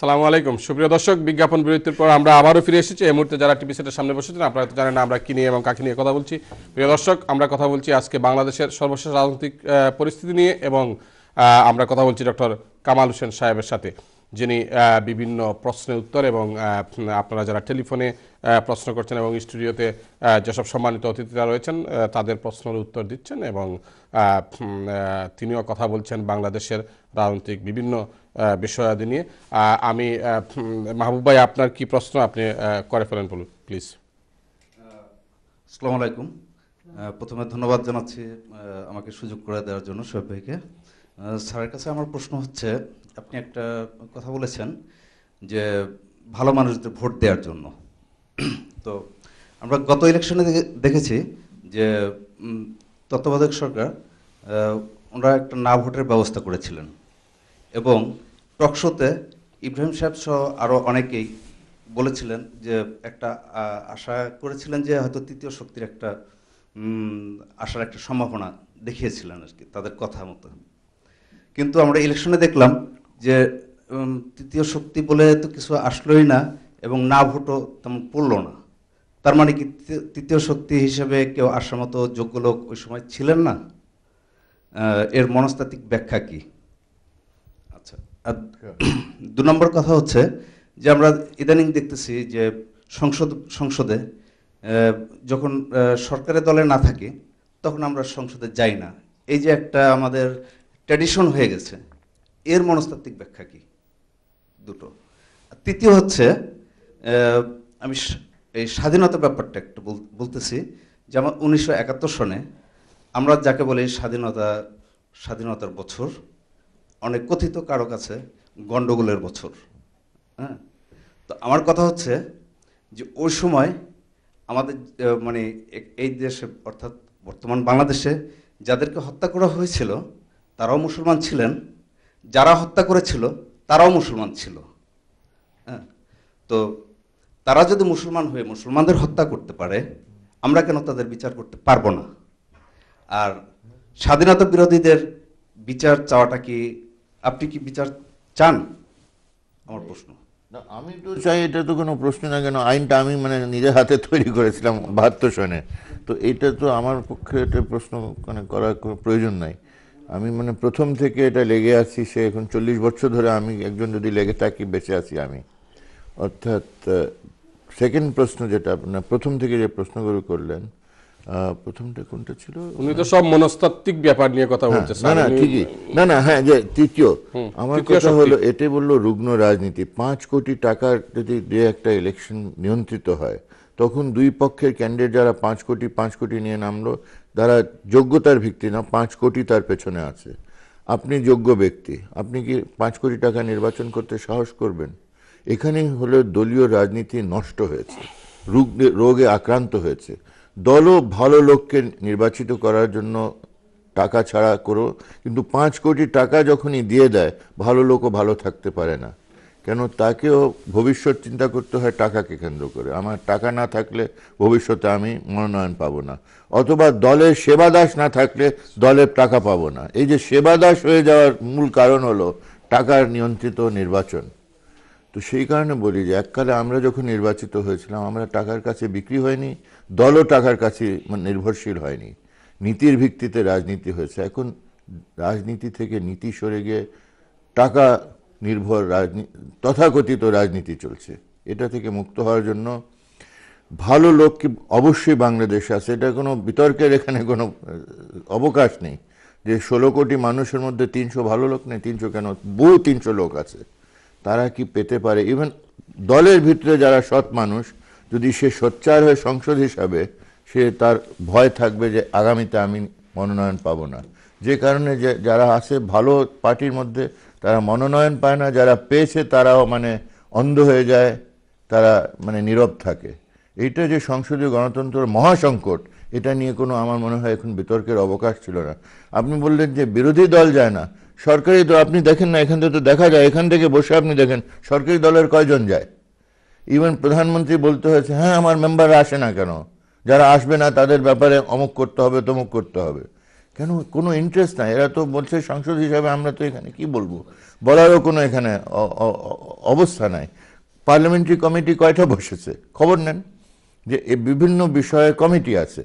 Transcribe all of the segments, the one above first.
সালামু আলাইকুম সুপ্রিয় দর্শক বিজ্ঞাপন বিরতির পর আমরা আবারও ফিরে এসেছি এই মুহূর্তে যারা টিভি সেটের সামনে বসেছেন আপনারা তো জানেন আমরা কী নিয়ে এবং কাকে নিয়ে কথা বলছি প্রিয় দর্শক আমরা কথা বলছি আজকে বাংলাদেশের সর্বশেষ রাজনৈতিক পরিস্থিতি নিয়ে এবং আমরা কথা বলছি ডক্টর কামাল হোসেন সাহেবের সাথে যিনি বিভিন্ন প্রশ্নের উত্তর এবং আপনারা যারা টেলিফোনে প্রশ্ন করছেন এবং স্টুডিওতে যেসব সম্মানিত অতিথিরা রয়েছেন তাদের প্রশ্নের উত্তর দিচ্ছেন এবং তিনিও কথা বলছেন বাংলাদেশের রাজনৈতিক বিভিন্ন বিষয়াদি নিয়ে আমি মাহবুব ভাই আপনার কি প্রশ্ন আপনি করে ফেলেন বলুন প্লিজ আসসালামু আলাইকুম প্রথমে ধন্যবাদ জানাচ্ছি আমাকে সুযোগ করে দেওয়ার জন্য সোহেব ভাইকে স্যারের কাছে আমার প্রশ্ন হচ্ছে আপনি একটা কথা বলেছেন যে ভালো মানুষদের ভোট দেওয়ার জন্য তো আমরা গত ইলেকশনে দেখেছি যে তত্ত্বাবধায়ক সরকার ওনারা একটা না ভোটের ব্যবস্থা করেছিলেন এবং টকশোতে ইব্রাহিম সাহেব সহ আরও অনেকেই বলেছিলেন যে একটা আশা করেছিলেন যে হয়তো তৃতীয় শক্তির একটা আসার একটা সম্ভাবনা দেখিয়েছিলেন আর কি তাদের কথা মতো কিন্তু আমরা ইলেকশনে দেখলাম যে তৃতীয় শক্তি বলে তো কিছু আসলোই না এবং না ভোটও তেমন পড়ল না তার মানে কি তৃতীয় শক্তি হিসেবে কেউ আসার মতো যোগ্য লোক ওই সময় ছিলেন না এর মনস্তাত্ত্বিক ব্যাখ্যা কী দু নম্বর কথা হচ্ছে যে আমরা ইদানিং দেখতেছি যে সংসদ সংসদে যখন সরকারের দলে না থাকি তখন আমরা সংসদে যাই না এই যে একটা আমাদের ট্র্যাডিশন হয়ে গেছে এর মনস্তাত্ত্বিক ব্যাখ্যা কি দুটো তৃতীয় হচ্ছে আমি এই স্বাধীনতা ব্যাপারটা একটু বলতেছি যে আমার উনিশশো সনে আমরা যাকে বলি স্বাধীনতা স্বাধীনতার বছর অনেক কথিত কারো কাছে গণ্ডগোলের বছর হ্যাঁ তো আমার কথা হচ্ছে যে ওই সময় আমাদের মানে এই দেশে অর্থাৎ বর্তমান বাংলাদেশে যাদেরকে হত্যা করা হয়েছিল তারাও মুসলমান ছিলেন যারা হত্যা করেছিল তারাও মুসলমান ছিল হ্যাঁ তো তারা যদি মুসলমান হয়ে মুসলমানদের হত্যা করতে পারে আমরা কেন তাদের বিচার করতে পারবো না আর স্বাধীনতা বিরোধীদের বিচার চাওয়াটা কি আপনি কি বিচার চান আমার প্রশ্ন না আমি তো চাই এটা তো কোনো প্রশ্ন না কেন আইনটা আমি মানে নিজের হাতে তৈরি করেছিলাম বাহাত্তর সনে তো এটা তো আমার পক্ষে এটা প্রশ্ন মানে করার প্রয়োজন নাই আমি মানে প্রথম থেকে এটা লেগে আছি সে এখন চল্লিশ বছর ধরে আমি একজন যদি লেগে থাকি বেঁচে আছি আমি অর্থাৎ সেকেন্ড প্রশ্ন যেটা আপনার প্রথম থেকে যে প্রশ্নগুলো করলেন প্রথমটা কোনটা ছিল উনি তো সব মনস্তাত্ত্বিক ব্যাপার নিয়ে কথা হ্যাঁ, বলছেন না না ঠিকই না না হ্যাঁ যে তৃতীয় আমার কথা হলো এটা বলল রুগ্ন রাজনীতি পাঁচ কোটি টাকার যদি যে একটা ইলেকশন নিয়ন্ত্রিত হয় তখন দুই পক্ষের ক্যান্ডিডেট যারা পাঁচ কোটি পাঁচ কোটি নিয়ে নামলো তারা যোগ্যতার ভিত্তি না পাঁচ কোটি তার পেছনে আছে আপনি যোগ্য ব্যক্তি আপনি কি পাঁচ কোটি টাকা নির্বাচন করতে সাহস করবেন এখানেই হলো দলীয় রাজনীতি নষ্ট হয়েছে রোগে আক্রান্ত হয়েছে দলও ভালো লোককে নির্বাচিত করার জন্য টাকা ছাড়া করো কিন্তু পাঁচ কোটি টাকা যখনই দিয়ে দেয় ভালো লোকও ভালো থাকতে পারে না কেন তাকেও ভবিষ্যৎ চিন্তা করতে হয় টাকাকে কেন্দ্র করে আমার টাকা না থাকলে ভবিষ্যতে আমি মনোনয়ন পাবো না অথবা দলের সেবা দাস না থাকলে দলের টাকা পাবো না এই যে সেবা দাস হয়ে যাওয়ার মূল কারণ হলো টাকার নিয়ন্ত্রিত নির্বাচন তো সেই কারণে বলি যে এককালে আমরা যখন নির্বাচিত হয়েছিলাম আমরা টাকার কাছে বিক্রি হয়নি দলও টাকার কাছে মানে নির্ভরশীল হয়নি নীতির ভিত্তিতে রাজনীতি হয়েছে এখন রাজনীতি থেকে নীতি সরে গিয়ে টাকা নির্ভর রাজনীতি তথাকথিত রাজনীতি চলছে এটা থেকে মুক্ত হওয়ার জন্য ভালো লোক কি অবশ্যই বাংলাদেশে আছে এটা কোনো বিতর্কের এখানে কোনো অবকাশ নেই যে ষোলো কোটি মানুষের মধ্যে তিনশো ভালো লোক নেই তিনশো কেন বহু তিনশো লোক আছে তারা কি পেতে পারে ইভেন দলের ভিতরে যারা সৎ মানুষ যদি সে সোচ্চার হয়ে সংসদ হিসাবে সে তার ভয় থাকবে যে আগামীতে আমি মনোনয়ন পাবো না যে কারণে যে যারা আছে ভালো পার্টির মধ্যে তারা মনোনয়ন পায় না যারা পেয়েছে তারাও মানে অন্ধ হয়ে যায় তারা মানে নীরব থাকে এইটা যে সংসদীয় গণতন্ত্রের মহাসংকট এটা নিয়ে কোনো আমার মনে হয় এখন বিতর্কের অবকাশ ছিল না আপনি বললেন যে বিরোধী দল যায় না সরকারি দল আপনি দেখেন না এখান থেকে তো দেখা যায় এখান থেকে বসে আপনি দেখেন সরকারি দলের কয়জন যায় ইভেন প্রধানমন্ত্রী বলতে হয়েছে হ্যাঁ আমার মেম্বার আসে না কেন যারা আসবে না তাদের ব্যাপারে অমুক করতে হবে তমুক করতে হবে কেন কোনো ইন্টারেস্ট নাই এরা তো বলছে সংসদ হিসাবে আমরা তো এখানে কি বলবো বলারও কোনো এখানে অবস্থা নাই পার্লামেন্টারি কমিটি কয়টা বসেছে খবর নেন যে এ বিভিন্ন বিষয়ে কমিটি আছে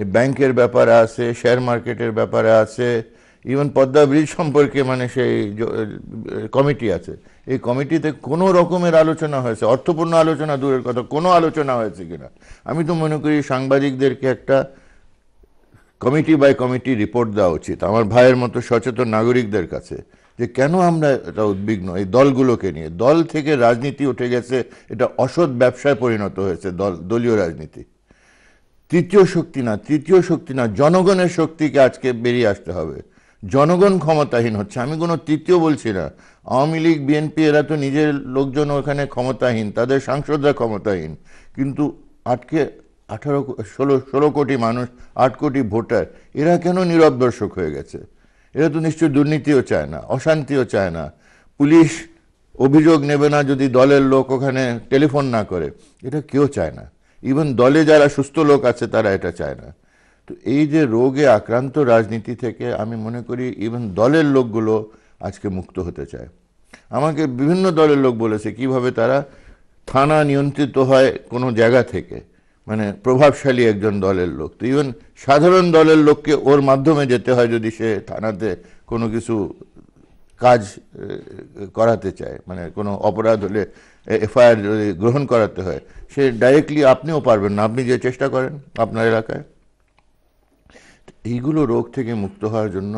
এ ব্যাংকের ব্যাপারে আছে শেয়ার মার্কেটের ব্যাপারে আছে ইভেন পদ্মা ব্রিজ সম্পর্কে মানে সেই কমিটি আছে এই কমিটিতে কোনো রকমের আলোচনা হয়েছে অর্থপূর্ণ আলোচনা দূরের কথা কোনো আলোচনা হয়েছে কিনা আমি তো মনে করি সাংবাদিকদেরকে একটা কমিটি বাই কমিটি রিপোর্ট দেওয়া উচিত আমার ভাইয়ের মতো সচেতন নাগরিকদের কাছে যে কেন আমরা এটা উদ্বিগ্ন এই দলগুলোকে নিয়ে দল থেকে রাজনীতি উঠে গেছে এটা অসৎ ব্যবসায় পরিণত হয়েছে দল দলীয় রাজনীতি তৃতীয় শক্তি না তৃতীয় শক্তি না জনগণের শক্তিকে আজকে বেরিয়ে আসতে হবে জনগণ ক্ষমতাহীন হচ্ছে আমি কোনো তৃতীয় বলছি না আওয়ামী লীগ বিএনপি এরা তো নিজের লোকজন ওখানে ক্ষমতাহীন তাদের সাংসদরা ক্ষমতাহীন কিন্তু আটকে আঠারো ষোলো ষোলো কোটি মানুষ আট কোটি ভোটার এরা কেন নীরব দর্শক হয়ে গেছে এরা তো নিশ্চয়ই দুর্নীতিও চায় না অশান্তিও চায় না পুলিশ অভিযোগ নেবে না যদি দলের লোক ওখানে টেলিফোন না করে এটা কেউ চায় না ইভেন দলে যারা সুস্থ লোক আছে তারা এটা চায় না তো এই যে রোগে আক্রান্ত রাজনীতি থেকে আমি মনে করি ইভেন দলের লোকগুলো আজকে মুক্ত হতে চায় আমাকে বিভিন্ন দলের লোক বলেছে কিভাবে তারা থানা নিয়ন্ত্রিত হয় কোনো জায়গা থেকে মানে প্রভাবশালী একজন দলের লোক তো ইভেন সাধারণ দলের লোককে ওর মাধ্যমে যেতে হয় যদি সে থানাতে কোনো কিছু কাজ করাতে চায় মানে কোনো অপরাধ হলে এফআইআর যদি গ্রহণ করাতে হয় সে ডাইরেক্টলি আপনিও পারবেন না আপনি যে চেষ্টা করেন আপনার এলাকায় এইগুলো রোগ থেকে মুক্ত হওয়ার জন্য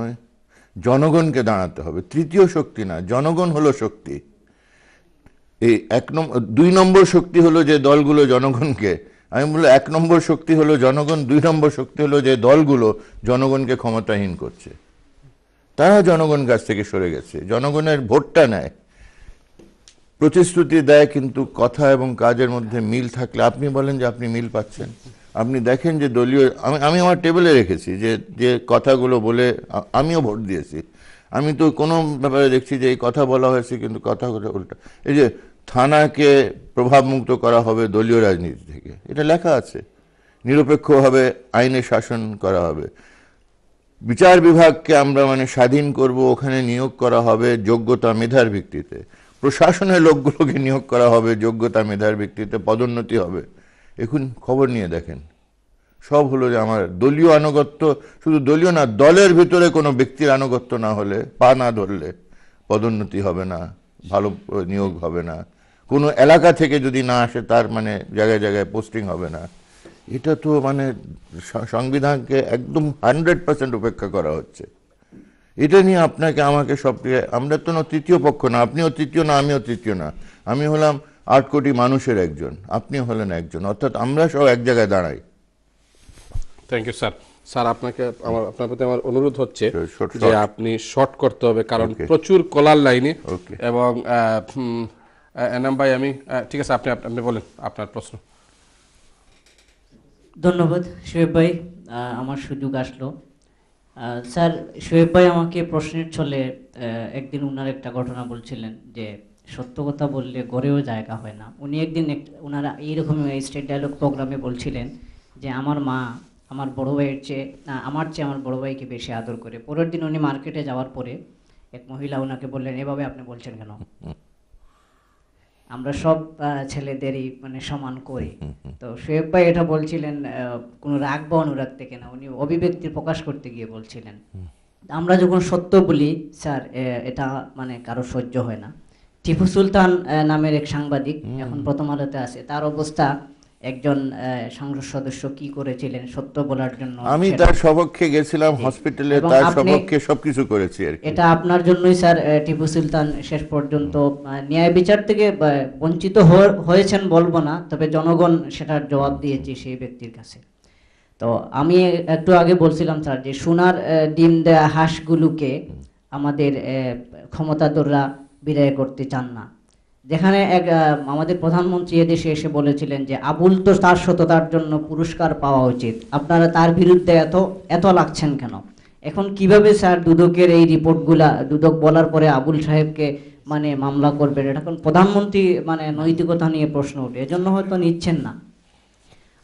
জনগণকে দাঁড়াতে হবে তৃতীয় শক্তি না জনগণ হলো শক্তি এই এক নম্বর দুই নম্বর শক্তি হলো যে দলগুলো জনগণকে আমি বললো এক নম্বর শক্তি হলো জনগণ দুই নম্বর শক্তি হলো যে দলগুলো জনগণকে ক্ষমতাহীন করছে তারা জনগণ কাছ থেকে সরে গেছে জনগণের ভোটটা নেয় প্রতিশ্রুতি দেয় কিন্তু কথা এবং কাজের মধ্যে মিল থাকলে আপনি বলেন যে আপনি মিল পাচ্ছেন আপনি দেখেন যে দলীয় আমি আমি আমার টেবিলে রেখেছি যে যে কথাগুলো বলে আমিও ভোট দিয়েছি আমি তো কোনো ব্যাপারে দেখছি যে এই কথা বলা হয়েছে কিন্তু কথা উল্টা এই যে থানাকে প্রভাবমুক্ত করা হবে দলীয় রাজনীতি থেকে এটা লেখা আছে নিরপেক্ষভাবে আইনে শাসন করা হবে বিচার বিভাগকে আমরা মানে স্বাধীন করব ওখানে নিয়োগ করা হবে যোগ্যতা মেধার ভিত্তিতে প্রশাসনের লোকগুলোকে নিয়োগ করা হবে যোগ্যতা মেধার ভিত্তিতে পদোন্নতি হবে এখন খবর নিয়ে দেখেন সব হলো যে আমার দলীয় আনুগত্য শুধু দলীয় না দলের ভিতরে কোনো ব্যক্তির আনুগত্য না হলে পা না ধরলে পদোন্নতি হবে না ভালো নিয়োগ হবে না কোনো এলাকা থেকে যদি না আসে তার মানে জায়গায় জায়গায় পোস্টিং হবে না এটা তো মানে সংবিধানকে একদম হান্ড্রেড পার্সেন্ট উপেক্ষা করা হচ্ছে এটা নিয়ে আপনাকে আমাকে সব আমরা তো না তৃতীয় পক্ষ না আপনিও তৃতীয় না আমিও তৃতীয় না আমি হলাম আট কোটি মানুষের একজন আপনি হলেন একজন অর্থাৎ আমরা সব এক জায়গায় দাঁড়াই থ্যাংক ইউ স্যার স্যার আপনাকে আমার আপনার প্রতি আমার অনুরোধ হচ্ছে যে আপনি শর্ট করতে হবে কারণ প্রচুর কলার লাইনে এবং এনাম ভাই আমি ঠিক আছে আপনি আপনি বলেন আপনার প্রশ্ন ধন্যবাদ শোয়েব ভাই আমার সুযোগ আসলো স্যার শোয়েব ভাই আমাকে প্রশ্নের ছলে একদিন উনার একটা ঘটনা বলছিলেন যে সত্য কথা বললে গড়েও জায়গা হয় না উনি একদিন ওনারা এইরকম স্টেট ডায়লগ প্রোগ্রামে বলছিলেন যে আমার মা আমার বড় ভাইয়ের চেয়ে না আমার চেয়ে আমার বড় ভাইকে বেশি আদর করে পরের দিন উনি মার্কেটে যাওয়ার পরে এক মহিলা ওনাকে বললেন এভাবে আপনি বলছেন কেন আমরা সব ছেলেদেরই মানে সমান করি তো শোয়েব ভাই এটা বলছিলেন কোনো রাগ বা অনুরাগ থেকে না উনি অভিব্যক্তি প্রকাশ করতে গিয়ে বলছিলেন আমরা যখন সত্য বলি স্যার এটা মানে কারো সহ্য হয় না টিপু সুলতান নামের এক সাংবাদিক এখন প্রথম আলোতে আছে তার অবস্থা একজন সংসদ সদস্য কি করেছিলেন সত্য বলার জন্য আমি তার সপক্ষে গেছিলাম হসপিটালে তার সপক্ষে সবকিছু করেছি আর এটা আপনার জন্যই স্যার টিপু সুলতান শেষ পর্যন্ত ন্যায় বিচার থেকে বঞ্চিত হয়েছেন বলবো না তবে জনগণ সেটার জবাব দিয়েছে সেই ব্যক্তির কাছে তো আমি একটু আগে বলছিলাম স্যার যে সোনার ডিম দেয়া হাঁসগুলোকে আমাদের ক্ষমতাধররা বিদায় করতে চান না যেখানে এক আমাদের প্রধানমন্ত্রী এদেশে এসে বলেছিলেন যে আবুল তো তার সততার জন্য পুরস্কার পাওয়া উচিত আপনারা তার বিরুদ্ধে এত এত লাগছেন কেন এখন কিভাবে স্যার দুদকের এই রিপোর্টগুলা দুদক বলার পরে আবুল সাহেবকে মানে মামলা করবেন এটা এখন প্রধানমন্ত্রী মানে নৈতিকতা নিয়ে প্রশ্ন উঠে এজন্য হয়তো নিচ্ছেন না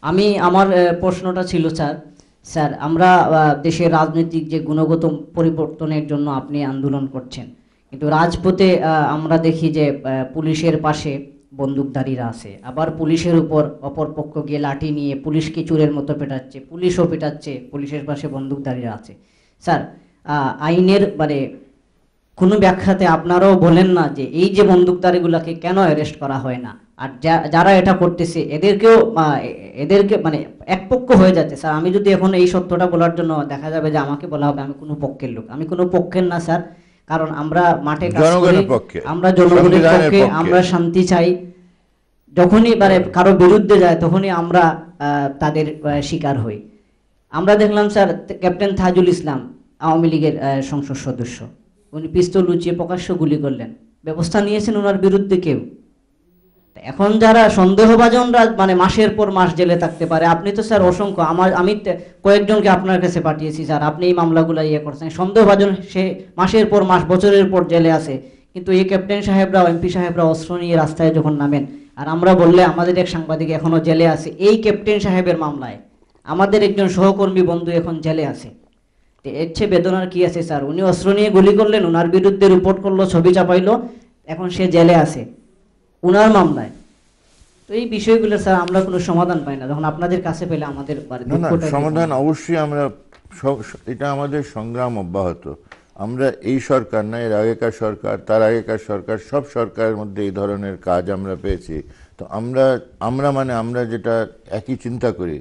আমি আমার প্রশ্নটা ছিল স্যার স্যার আমরা দেশের রাজনৈতিক যে গুণগত পরিবর্তনের জন্য আপনি আন্দোলন করছেন কিন্তু রাজপথে আমরা দেখি যে পুলিশের পাশে বন্দুকধারীরা আছে আবার পুলিশের উপর অপর পক্ষ গিয়ে লাঠি নিয়ে পুলিশকে চুরের মতো পেটাচ্ছে পুলিশও পেটাচ্ছে পুলিশের পাশে বন্দুকধারীরা আছে স্যার আইনের মানে কোনো ব্যাখ্যাতে আপনারাও বলেন না যে এই যে বন্দুকধারীগুলোকে কেন অ্যারেস্ট করা হয় না আর যারা এটা করতেছে এদেরকেও এদেরকে মানে এক পক্ষ হয়ে যাচ্ছে স্যার আমি যদি এখন এই সত্যটা বলার জন্য দেখা যাবে যে আমাকে বলা হবে আমি কোনো পক্ষের লোক আমি কোনো পক্ষের না স্যার কারণ আমরা মাঠে আমরা জনগণের পক্ষে আমরা শান্তি চাই যখনই মানে কারো বিরুদ্ধে যায় তখনই আমরা তাদের শিকার হই আমরা দেখলাম স্যার ক্যাপ্টেন থাজুল ইসলাম আওয়ামী লীগের সংসদ সদস্য উনি পিস্তল উঁচিয়ে প্রকাশ্য গুলি করলেন ব্যবস্থা নিয়েছেন ওনার বিরুদ্ধে কেউ এখন যারা সন্দেহভাজনরা মানে মাসের পর মাস জেলে থাকতে পারে আপনি তো স্যার অসংখ্য আমার আমি কয়েকজনকে আপনার কাছে পাঠিয়েছি স্যার আপনি এই মামলাগুলো ইয়ে করছেন সন্দেহভাজন সে মাসের পর মাস বছরের পর জেলে আছে কিন্তু এই ক্যাপ্টেন সাহেবরা এমপি সাহেবরা অস্ত্র নিয়ে রাস্তায় যখন নামেন আর আমরা বললে আমাদের এক সাংবাদিক এখনও জেলে আছে এই ক্যাপ্টেন সাহেবের মামলায় আমাদের একজন সহকর্মী বন্ধু এখন জেলে আছে তো এর চেয়ে বেদনার কী আছে স্যার উনি অস্ত্র নিয়ে গুলি করলেন ওনার বিরুদ্ধে রিপোর্ট করলো ছবি চাপাইলো এখন সে জেলে আছে ওনার মামলায় তো এই বিষয়গুলো স্যার আমরা কোনো সমাধান পাই না যখন আপনাদের কাছে পেলে আমাদের সমাধান অবশ্যই আমরা এটা আমাদের সংগ্রাম অব্যাহত আমরা এই সরকার না এর আগেকার সরকার তার আগেকার সরকার সব সরকারের মধ্যে এই ধরনের কাজ আমরা পেয়েছি তো আমরা আমরা মানে আমরা যেটা একই চিন্তা করি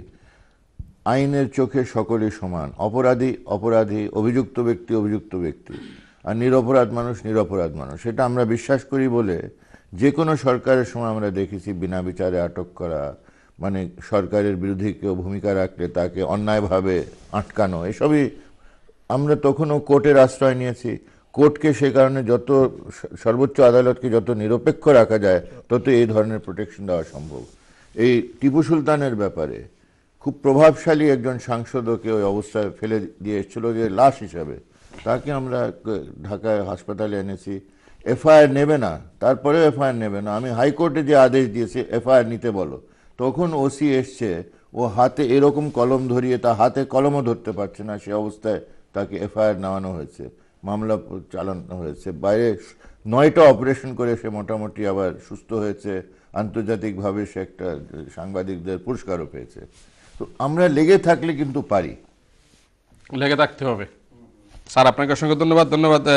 আইনের চোখে সকলে সমান অপরাধী অপরাধী অভিযুক্ত ব্যক্তি অভিযুক্ত ব্যক্তি আর নিরপরাধ মানুষ নিরপরাধ মানুষ সেটা আমরা বিশ্বাস করি বলে যে কোনো সরকারের সময় আমরা দেখেছি বিনা বিচারে আটক করা মানে সরকারের বিরুদ্ধে কেউ ভূমিকা রাখলে তাকে অন্যায়ভাবে আটকানো এসবই আমরা তখনও কোর্টের আশ্রয় নিয়েছি কোর্টকে সে কারণে যত সর্বোচ্চ আদালতকে যত নিরপেক্ষ রাখা যায় তত এই ধরনের প্রোটেকশন দেওয়া সম্ভব এই টিপু সুলতানের ব্যাপারে খুব প্রভাবশালী একজন সাংসদকে ওই অবস্থায় ফেলে দিয়ে এসেছিল যে লাশ হিসাবে তাকে আমরা ঢাকায় হাসপাতালে এনেছি এফআইআর নেবে না তারপরেও এফআইআর নেবে না আমি হাইকোর্টে যে আদেশ দিয়েছি এফআইআর নিতে বলো তখন ওসি এসছে ও হাতে এরকম কলম ধরিয়ে তা হাতে কলমও ধরতে পারছে না সে অবস্থায় তাকে এফআইআর নেওয়ানো হয়েছে মামলা চালানো হয়েছে বাইরে নয়টা অপারেশন করে সে মোটামুটি আবার সুস্থ হয়েছে আন্তর্জাতিকভাবে সে একটা সাংবাদিকদের পুরস্কারও পেয়েছে তো আমরা লেগে থাকলে কিন্তু পারি লেগে থাকতে হবে স্যার আপনাকে অসংখ্য ধন্যবাদ ধন্যবাদ